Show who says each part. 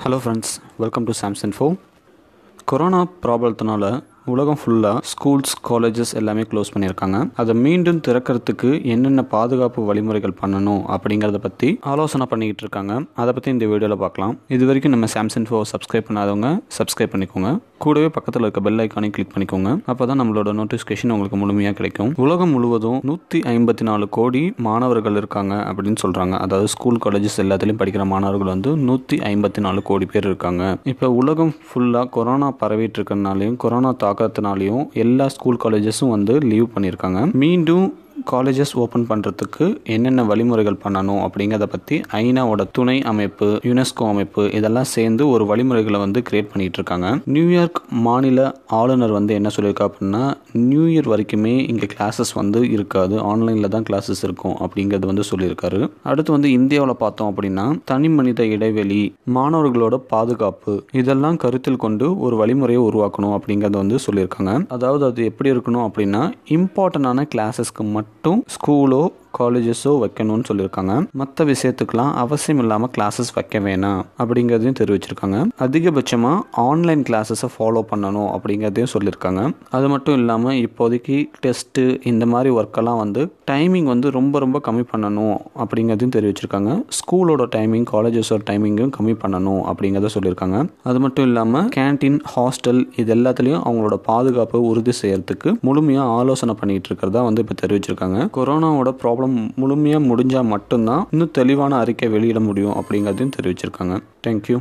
Speaker 1: hello friends welcome to Samson ஃபோ corona ப்ராப்ளத்தினால உலகம் ஃபுல்லாக ஸ்கூல்ஸ் காலேஜஸ் எல்லாமே க்ளோஸ் பண்ணியிருக்காங்க அதை மீண்டும் திறக்கிறதுக்கு என்னென்ன பாதுகாப்பு வழிமுறைகள் பண்ணணும் அப்படிங்கிறத பற்றி ஆலோசனை பண்ணிக்கிட்டு இருக்காங்க அதை பற்றி இந்த வீடியோவில் பார்க்கலாம் இது வரைக்கும் நம்ம சாம்சங் ஃபோ சப்ஸ்கிரைப் பண்ணாதவங்க சப்ஸ்கிரைப் பண்ணிக்கோங்க கூடவே பக்கத்தில் இருக்க பெல் ஐக்கானை கிளிக் பண்ணிக்கோங்க அப்போ தான் நம்மளோட நோட்டிஃபிகேஷன் உங்களுக்கு முழுமையாக கிடைக்கும் உலகம் முழுவதும் நூற்றி ஐம்பத்தி நாலு கோடி மாணவர்கள் இருக்காங்க அப்படின்னு சொல்கிறாங்க அதாவது ஸ்கூல் காலேஜஸ் எல்லாத்துலேயும் படிக்கிற மாணவர்கள் வந்து நூற்றி ஐம்பத்தி நாலு கோடி பேர் இருக்காங்க இப்போ உலகம் ஃபுல்லாக கொரோனா பரவிட்டு இருக்கிறனாலையும் கொரோனா தாக்கத்தினாலையும் எல்லா ஸ்கூல் காலேஜஸும் வந்து லீவ் பண்ணியிருக்காங்க மீண்டும் காலேஜஸ் ஓப்பன் பண்ணுறதுக்கு என்னென்ன வழிமுறைகள் பண்ணணும் அப்படிங்கிறத பற்றி ஐநாவோட துணை அமைப்பு யுனெஸ்கோ அமைப்பு இதெல்லாம் சேர்ந்து ஒரு வழிமுறைகளை வந்து கிரியேட் பண்ணிகிட்டு இருக்காங்க நியூயார்க் மாநில ஆளுநர் வந்து என்ன சொல்லியிருக்கா அப்படின்னா நியூ இயர் வரைக்குமே இங்கே கிளாஸஸ் வந்து இருக்காது ஆன்லைனில் தான் கிளாஸஸ் இருக்கும் அப்படிங்கிறது வந்து சொல்லியிருக்காரு அடுத்து வந்து இந்தியாவில் பார்த்தோம் அப்படின்னா தனி மனித இடைவெளி மாணவர்களோட பாதுகாப்பு இதெல்லாம் கருத்தில் கொண்டு ஒரு வழிமுறையை உருவாக்கணும் அப்படிங்கிறத வந்து சொல்லியிருக்காங்க அதாவது அது எப்படி இருக்கணும் அப்படின்னா இம்பார்ட்டண்டான கிளாஸஸ்க்கு மட்டும் மட்டும் ஸ்கூலோ காலேஜஸோ வைக்கணும்னு சொல்லியிருக்காங்க மற்ற விஷயத்துக்கெல்லாம் அவசியம் இல்லாமல் கிளாஸஸ் வைக்க வேணாம் அப்படிங்கிறதையும் தெரிவிச்சிருக்காங்க அதிகபட்சமாக ஆன்லைன் கிளாஸஸை ஃபாலோ பண்ணணும் அப்படிங்கிறதையும் சொல்லியிருக்காங்க அது மட்டும் இல்லாமல் இப்போதைக்கு டெஸ்ட்டு இந்த மாதிரி ஒர்க்கெல்லாம் வந்து டைமிங் வந்து ரொம்ப ரொம்ப கம்மி பண்ணணும் அப்படிங்கிறதையும் தெரிவிச்சிருக்காங்க ஸ்கூலோட டைமிங் காலேஜஸோட டைமிங்கும் கம்மி பண்ணணும் அப்படிங்கிறத சொல்லியிருக்காங்க அது மட்டும் இல்லாமல் கேன்டீன் ஹாஸ்டல் இது எல்லாத்துலேயும் அவங்களோட பாதுகாப்பை உறுதி செய்யறதுக்கு முழுமையாக ஆலோசனை பண்ணிகிட்டு இருக்கிறதா வந்து இப்போ தெரிவிச்சிருக்காங்க கொரோனாவோட ப்ராப்ளம் அவ்வளோ முழுமையாக முடிஞ்சால் மட்டும்தான் இன்னும் தெளிவான அறிக்கை வெளியிட முடியும் அப்படிங்கிறதையும் தெரிவிச்சிருக்காங்க தேங்க்யூ